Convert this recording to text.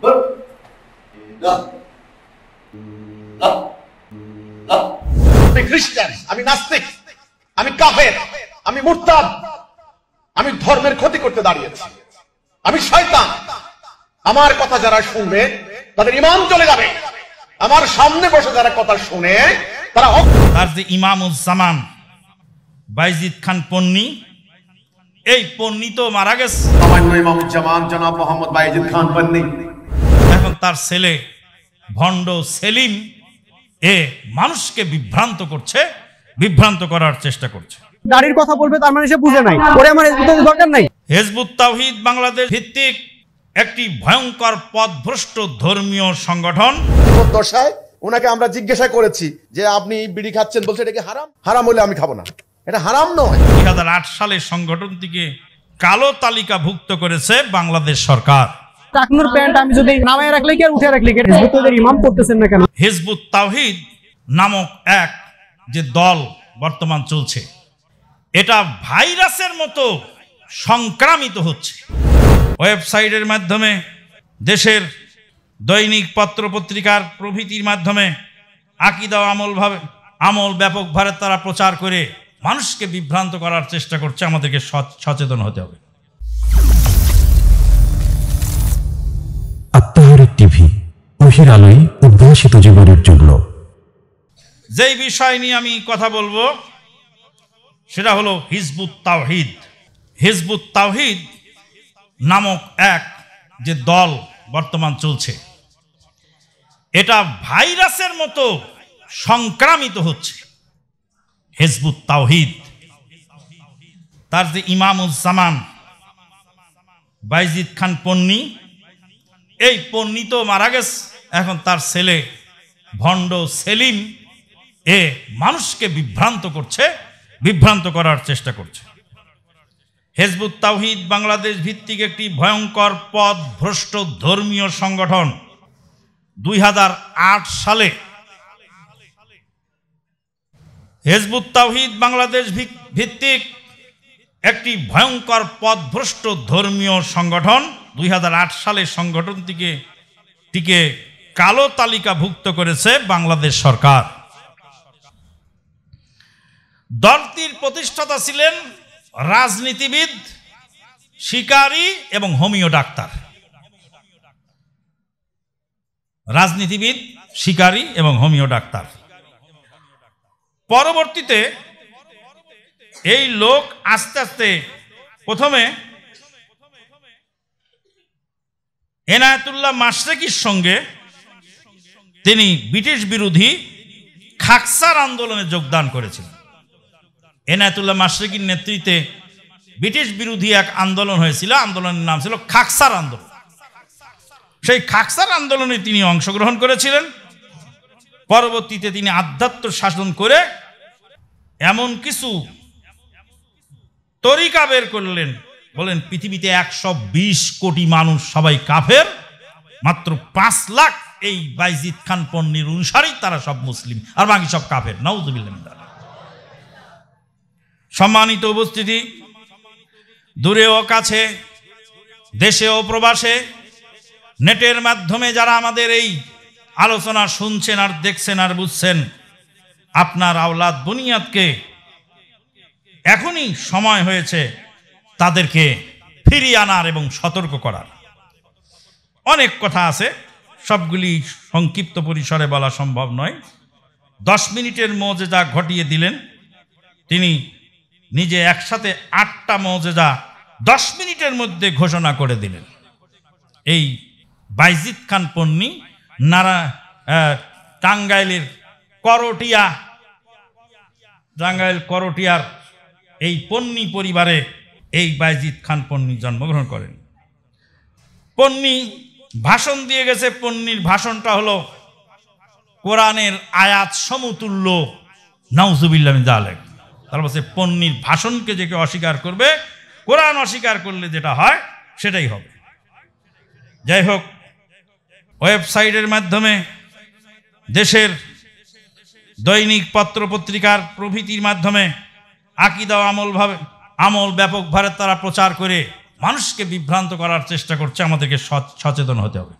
আমি খ্রিস্টান আমি নাস্তিক আমি কাফের আমি মুরতাদ আমি ধর্মের ক্ষতি করতে দাঁড়িয়েছি আমি শয়তান আমার কথা যারা শুনবে তাদের ইমান চলে যাবে আমার সামনে বসে যারা কথা শুনে তারা তার যে ইমামুজ্জামান বাইজিদ খান পন্নি এই পন্নি তো মারা গেছে সামান্য ইমামুজ্জামান জনাব মোহাম্মদ বাইজিদ খান পন্নি এখন তার ছেলে ভণ্ড সেলিম এ মানুষকে বিভ্রান্ত করছে বিভ্রান্ত করার চেষ্টা করছে দাড়ির কথা বলবে তার মানে সে বুঝে নাই পরে আমার হেজবুতের দরকার নাই হেজবুত তাওহিদ বাংলাদেশ ভিত্তিক একটি ভয়ঙ্কর পথভ্রষ্ট ধর্মীয় সংগঠন দশায় ওনাকে আমরা জিজ্ঞাসা করেছি যে আপনি বিড়ি খাচ্ছেন বলছে এটা কি হারাম হারাম হলে আমি খাবো না এটা হারাম নয় দুই সালে সংগঠনটিকে কালো তালিকাভুক্ত করেছে বাংলাদেশ সরকার টাকনুর প্যান্ট আমি যদি নামায় রাখলে কি আর উঠে রাখলে কি হিজবুতের ইমাম করতেছেন না কেন হিজবুত তাওহিদ নামক এক যে দল বর্তমান চলছে এটা ভাইরাসের মতো সংক্রামিত হচ্ছে ওয়েবসাইটের মাধ্যমে দেশের দৈনিক পত্র পত্রিকার প্রভৃতির মাধ্যমে আকিদা আমলভাবে আমল ব্যাপকভাবে তারা প্রচার করে মানুষকে বিভ্রান্ত করার চেষ্টা করছে আমাদেরকে সচেতন হতে হবে টিভি ওহির আলোয় উদ্ভাসিত জীবনের জন্য যেই বিষয় নিয়ে আমি কথা বলবো সেটা হলো হিজবুত তাওহিদ হিজবুত তাওহিদ নামক এক যে দল বর্তমান চলছে এটা ভাইরাসের মতো সংক্রামিত হচ্ছে হেজবুত তাওহিদ তার যে ইমামুজ্জামান বাইজিদ খান পন্নী এই পণ্ডিত মারা গেছে এখন তার ছেলে ভণ্ড সেলিম এ মানুষকে বিভ্রান্ত করছে বিভ্রান্ত করার চেষ্টা করছে হেজবুত তাওহিদ বাংলাদেশ ভিত্তিক একটি ভয়ঙ্কর পদ ভ্রষ্ট ধর্মীয় সংগঠন দুই সালে হেজবুত তাওহিদ বাংলাদেশ ভিত্তিক একটি ভয়ঙ্কর পদভ্রষ্ট ধর্মীয় সংগঠন দুই সালে সংগঠনটিকে টিকে কালো তালিকাভুক্ত করেছে বাংলাদেশ সরকার দলটির প্রতিষ্ঠাতা ছিলেন রাজনীতিবিদ শিকারী এবং হোমিও ডাক্তার রাজনীতিবিদ শিকারী এবং হোমিও ডাক্তার পরবর্তীতে এই লোক আস্তে আস্তে প্রথমে এনায়তুল্লাহ মাসরেকির সঙ্গে তিনি ব্রিটিশ বিরোধী খাকসার আন্দোলনে যোগদান করেছিলেন এনায়তুল্লাহ মাসরেকির নেতৃত্বে ব্রিটিশ বিরোধী এক আন্দোলন হয়েছিল আন্দোলনের নাম ছিল খাকসার আন্দোলন সেই খাকসার আন্দোলনে তিনি অংশগ্রহণ করেছিলেন পরবর্তীতে তিনি আধ্যাত্ম শাসন করে এমন কিছু তরিকা বের করলেন বলেন পৃথিবীতে একশো বিশ কোটি মানুষ সবাই কাফের মাত্র পাঁচ লাখ এই বাইজিদ খান পন্নির অনুসারেই তারা সব মুসলিম আর বাকি সব কাফের নাউজুবিল্লাহ সম্মানিত উপস্থিতি দূরে ও কাছে দেশে ও প্রবাসে নেটের মাধ্যমে যারা আমাদের এই আলোচনা শুনছেন আর দেখছেন আর বুঝছেন আপনার আওলাদ বুনিয়াদকে এখনই সময় হয়েছে তাদেরকে ফিরিয়ে আনার এবং সতর্ক করার অনেক কথা আছে সবগুলি সংক্ষিপ্ত পরিসরে বলা সম্ভব নয় দশ মিনিটের মজেজা ঘটিয়ে দিলেন তিনি নিজে একসাথে আটটা মজেজা দশ মিনিটের মধ্যে ঘোষণা করে দিলেন এই বাইজিৎ খান পন্নি নারা টাঙ্গাইলের করটিয়া টাঙ্গাইল করটিয়ার এই পন্নী পরিবারে এই বাইজিদ খান পন্নী জন্মগ্রহণ করেন পন্নী ভাষণ দিয়ে গেছে পন্নীর ভাষণটা হলো কোরআনের আয়াত সমতুল্য নাউজুবিল্লামিন জালেক তার বলছে মানে পন্নীর ভাষণকে যে কেউ অস্বীকার করবে কোরআন অস্বীকার করলে যেটা হয় সেটাই হবে যাই হোক ওয়েবসাইটের মাধ্যমে দেশের দৈনিক পত্র পত্রিকার প্রভৃতির মাধ্যমে আকিদা আমলভাবে আমল ব্যাপকভাবে তারা প্রচার করে মানুষকে বিভ্রান্ত করার চেষ্টা করছে আমাদেরকে সচেতন হতে হবে